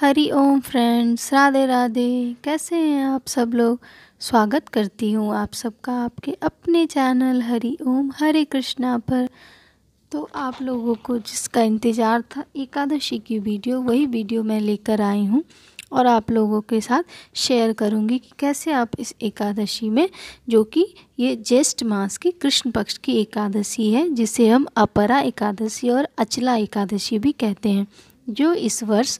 Hari Om friends Radhe Radhe कैसे हैं आप सब लोग स्वागत करती हूँ आप सबका आपके अपने चैनल हरि ओम हरे कृष्णा पर तो आप लोगों को जिसका इंतज़ार था एकादशी की वीडियो वही वीडियो मैं लेकर आई हूँ और आप लोगों के साथ शेयर करूँगी कि कैसे आप इस एकादशी में जो कि ये ज्येष्ठ मास की कृष्ण पक्ष की एकादशी है जिसे हम अपरा एकादशी और अचला एकादशी भी कहते हैं जो इस वर्ष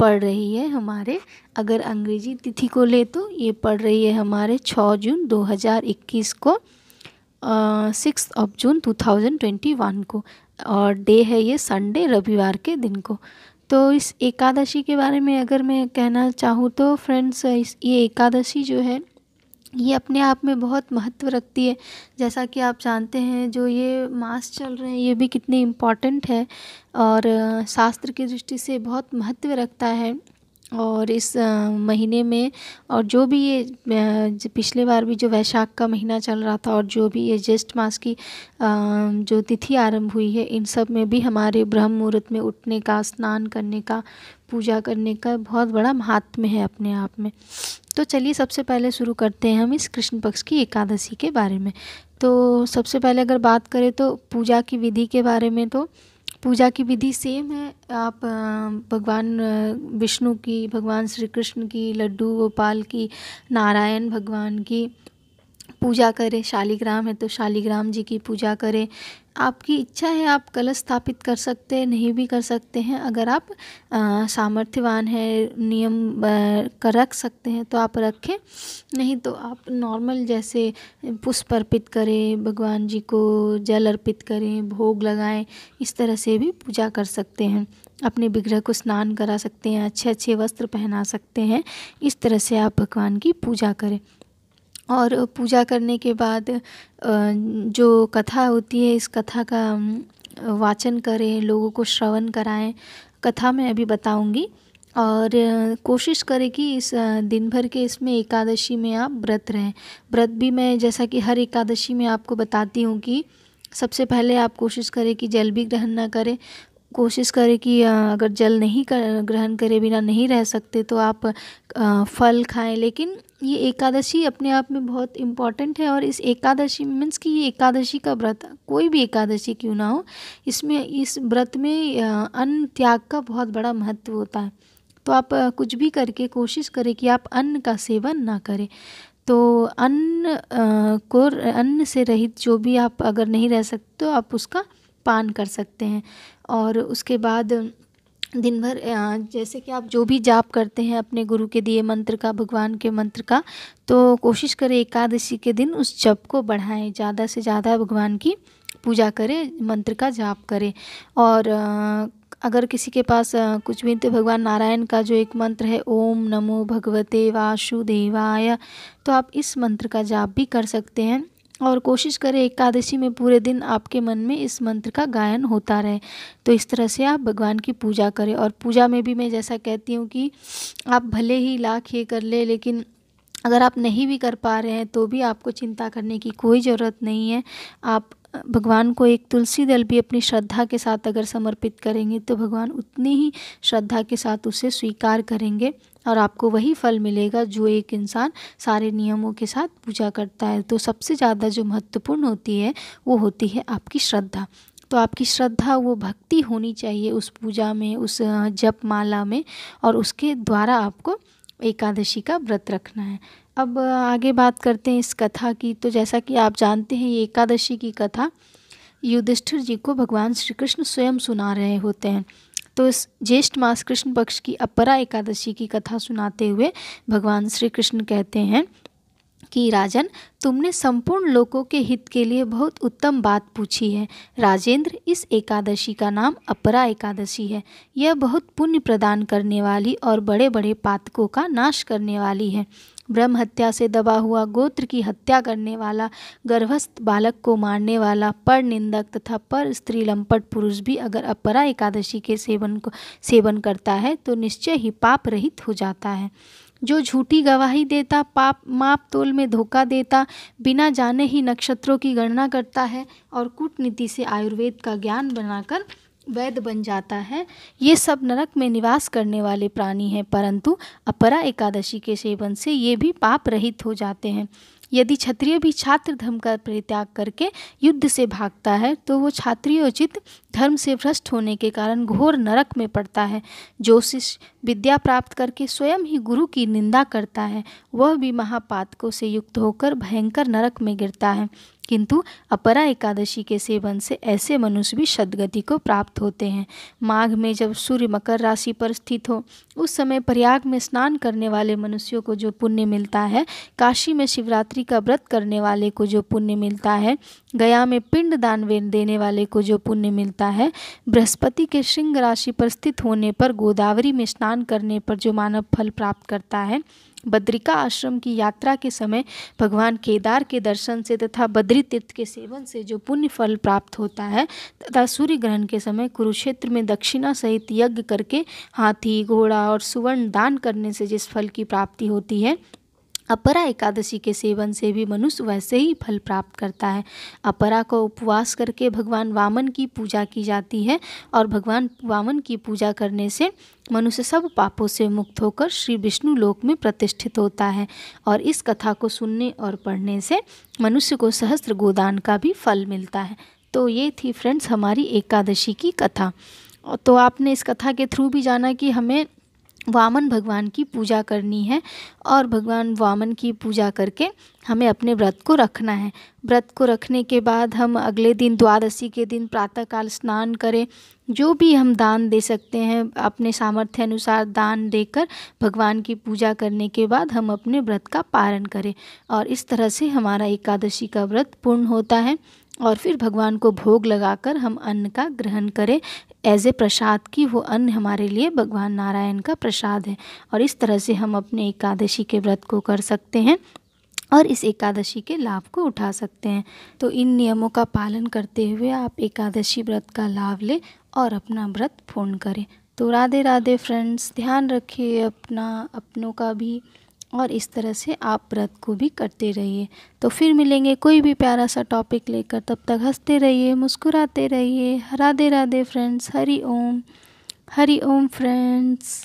पढ़ रही है हमारे अगर अंग्रेजी तिथि को ले तो ये पढ़ रही है हमारे 6 जून 2021 को सिक्स ऑफ जून 2021 को और डे है ये संडे रविवार के दिन को तो इस एकादशी के बारे में अगर मैं कहना चाहूँ तो फ्रेंड्स ये एकादशी जो है ये अपने आप में बहुत महत्व रखती है जैसा कि आप जानते हैं जो ये मास चल रहे हैं ये भी कितने इम्पॉर्टेंट है और शास्त्र की दृष्टि से बहुत महत्व रखता है और इस महीने में और जो भी ये पिछले बार भी जो वैशाख का महीना चल रहा था और जो भी ये ज्येष्ठ मास की जो तिथि आरंभ हुई है इन सब में भी हमारे ब्रह्म मुहूर्त में उठने का स्नान करने का पूजा करने का बहुत बड़ा महात्म्य है अपने आप में तो चलिए सबसे पहले शुरू करते हैं हम इस कृष्ण पक्ष की एकादशी के बारे में तो सबसे पहले अगर बात करें तो पूजा की विधि के बारे में तो पूजा की विधि सेम है आप भगवान विष्णु की भगवान श्री कृष्ण की लड्डू गोपाल की नारायण भगवान की पूजा करें शालिग्राम है तो शालिग्राम जी की पूजा करें आपकी इच्छा है आप कलश स्थापित कर सकते हैं नहीं भी कर सकते हैं अगर आप सामर्थ्यवान है नियम कर रख सकते हैं तो आप रखें नहीं तो आप नॉर्मल जैसे पुष्प अर्पित करें भगवान जी को जल अर्पित करें भोग लगाएं इस तरह से भी पूजा कर सकते हैं अपने विग्रह को स्नान करा सकते हैं अच्छे अच्छे वस्त्र पहना सकते हैं इस तरह से आप भगवान की पूजा करें और पूजा करने के बाद जो कथा होती है इस कथा का वाचन करें लोगों को श्रवण कराएं कथा मैं अभी बताऊँगी और कोशिश करें कि इस दिन भर के इसमें एकादशी में आप व्रत रहें व्रत भी मैं जैसा कि हर एकादशी में आपको बताती हूँ कि सबसे पहले आप कोशिश करें कि जल भी ग्रहण ना करें कोशिश करें कि अगर जल नहीं कर ग्रहण करे बिना नहीं रह सकते तो आप फल खाएं लेकिन ये एकादशी अपने आप में बहुत इम्पॉर्टेंट है और इस एकादशी मीन्स कि ये एकादशी का व्रत कोई भी एकादशी क्यों ना हो इसमें इस व्रत में अन्न त्याग का बहुत बड़ा महत्व होता है तो आप कुछ भी करके कोशिश करें कि आप अन्न का सेवन ना करें तो अन्न को अन्न से रहित जो भी आप अगर नहीं रह सकते तो आप उसका पान कर सकते हैं और उसके बाद दिन भर जैसे कि आप जो भी जाप करते हैं अपने गुरु के दिए मंत्र का भगवान के मंत्र का तो कोशिश करें एकादशी के दिन उस जप को बढ़ाएं ज़्यादा से ज़्यादा भगवान की पूजा करें मंत्र का जाप करें और अगर किसी के पास कुछ भी तो भगवान नारायण का जो एक मंत्र है ओम नमो भगवते वासुदेवाय तो आप इस मंत्र का जाप भी कर सकते हैं और कोशिश करें एकादशी में पूरे दिन आपके मन में इस मंत्र का गायन होता रहे तो इस तरह से आप भगवान की पूजा करें और पूजा में भी मैं जैसा कहती हूँ कि आप भले ही लाख ये कर ले लेकिन अगर आप नहीं भी कर पा रहे हैं तो भी आपको चिंता करने की कोई ज़रूरत नहीं है आप भगवान को एक तुलसी दल भी अपनी श्रद्धा के साथ अगर समर्पित करेंगे तो भगवान उतनी ही श्रद्धा के साथ उसे स्वीकार करेंगे और आपको वही फल मिलेगा जो एक इंसान सारे नियमों के साथ पूजा करता है तो सबसे ज़्यादा जो महत्वपूर्ण होती है वो होती है आपकी श्रद्धा तो आपकी श्रद्धा वो भक्ति होनी चाहिए उस पूजा में उस जप माला में और उसके द्वारा आपको एकादशी का व्रत रखना है अब आगे बात करते हैं इस कथा की तो जैसा कि आप जानते हैं ये एकादशी की कथा युधिष्ठिर जी को भगवान श्री कृष्ण स्वयं सुना रहे होते हैं तो इस ज्येष्ठ मास कृष्ण पक्ष की अपरा एकादशी की कथा सुनाते हुए भगवान श्री कृष्ण कहते हैं कि राजन तुमने संपूर्ण लोगों के हित के लिए बहुत उत्तम बात पूछी है राजेंद्र इस एकादशी का नाम अपरा एकादशी है यह बहुत पुण्य प्रदान करने वाली और बड़े बड़े पातकों का नाश करने वाली है ब्रह्म हत्या से दबा हुआ गोत्र की हत्या करने वाला गर्भस्थ बालक को मारने वाला पर निंदक तथा पर स्त्री लंपट पुरुष भी अगर अपरा एकादशी के सेवन को सेवन करता है तो निश्चय ही पाप रहित हो जाता है जो झूठी गवाही देता पाप माप तोल में धोखा देता बिना जाने ही नक्षत्रों की गणना करता है और कूटनीति से आयुर्वेद का ज्ञान बनाकर वैध बन जाता है ये सब नरक में निवास करने वाले प्राणी हैं परंतु अपरा एकादशी के सेवन से ये भी पाप रहित हो जाते हैं यदि क्षत्रिय भी छात्र धर्म का परित्याग करके युद्ध से भागता है तो वो क्षात्रियोचित धर्म से भ्रष्ट होने के कारण घोर नरक में पड़ता है जो शिष्य विद्या प्राप्त करके स्वयं ही गुरु की निंदा करता है वह भी महापातकों से युक्त होकर भयंकर नरक में गिरता है किंतु अपरा एकादशी के सेवन से ऐसे मनुष्य भी सदगति को प्राप्त होते हैं माघ में जब सूर्य मकर राशि पर स्थित हो उस समय प्रयाग में स्नान करने वाले मनुष्यों को जो पुण्य मिलता है काशी में शिवरात्रि का व्रत करने वाले को जो पुण्य मिलता है गया में पिंड दान देने वाले को जो पुण्य मिलता है बृहस्पति के सिंह राशि पर स्थित होने पर गोदावरी में स्नान करने पर जो मानव फल प्राप्त करता है बद्रिका आश्रम की यात्रा के समय भगवान केदार के दर्शन से तथा बद्री तीर्थ के सेवन से जो पुण्य फल प्राप्त होता है तथा सूर्य ग्रहण के समय कुरुक्षेत्र में दक्षिणा सहित यज्ञ करके हाथी घोड़ा और सुवर्ण दान करने से जिस फल की प्राप्ति होती है अपरा एकादशी के सेवन से भी मनुष्य वैसे ही फल प्राप्त करता है अपरा को उपवास करके भगवान वामन की पूजा की जाती है और भगवान वामन की पूजा करने से मनुष्य सब पापों से मुक्त होकर श्री विष्णु लोक में प्रतिष्ठित होता है और इस कथा को सुनने और पढ़ने से मनुष्य को सहस्त्र गोदान का भी फल मिलता है तो ये थी फ्रेंड्स हमारी एकादशी की कथा तो आपने इस कथा के थ्रू भी जाना कि हमें वामन भगवान की पूजा करनी है और भगवान वामन की पूजा करके हमें अपने व्रत को रखना है व्रत को रखने के बाद हम अगले दिन द्वादशी के दिन प्रातःकाल स्नान करें जो भी हम दान दे सकते हैं अपने सामर्थ्य अनुसार दान देकर भगवान की पूजा करने के बाद हम अपने व्रत का पालन करें और इस तरह से हमारा एकादशी का व्रत पूर्ण होता है और फिर भगवान को भोग लगाकर हम अन्न का ग्रहण करें एज ए प्रसाद की वो अन्न हमारे लिए भगवान नारायण का प्रसाद है और इस तरह से हम अपने एकादशी के व्रत को कर सकते हैं और इस एकादशी के लाभ को उठा सकते हैं तो इन नियमों का पालन करते हुए आप एकादशी व्रत का लाभ लें और अपना व्रत पूर्ण करें तो राधे राधे फ्रेंड्स ध्यान रखिए अपना अपनों का भी और इस तरह से आप व्रत को भी करते रहिए तो फिर मिलेंगे कोई भी प्यारा सा टॉपिक लेकर तब तक हंसते रहिए मुस्कुराते रहिए राधे राधे फ्रेंड्स हरी ओम हरी ओम फ्रेंड्स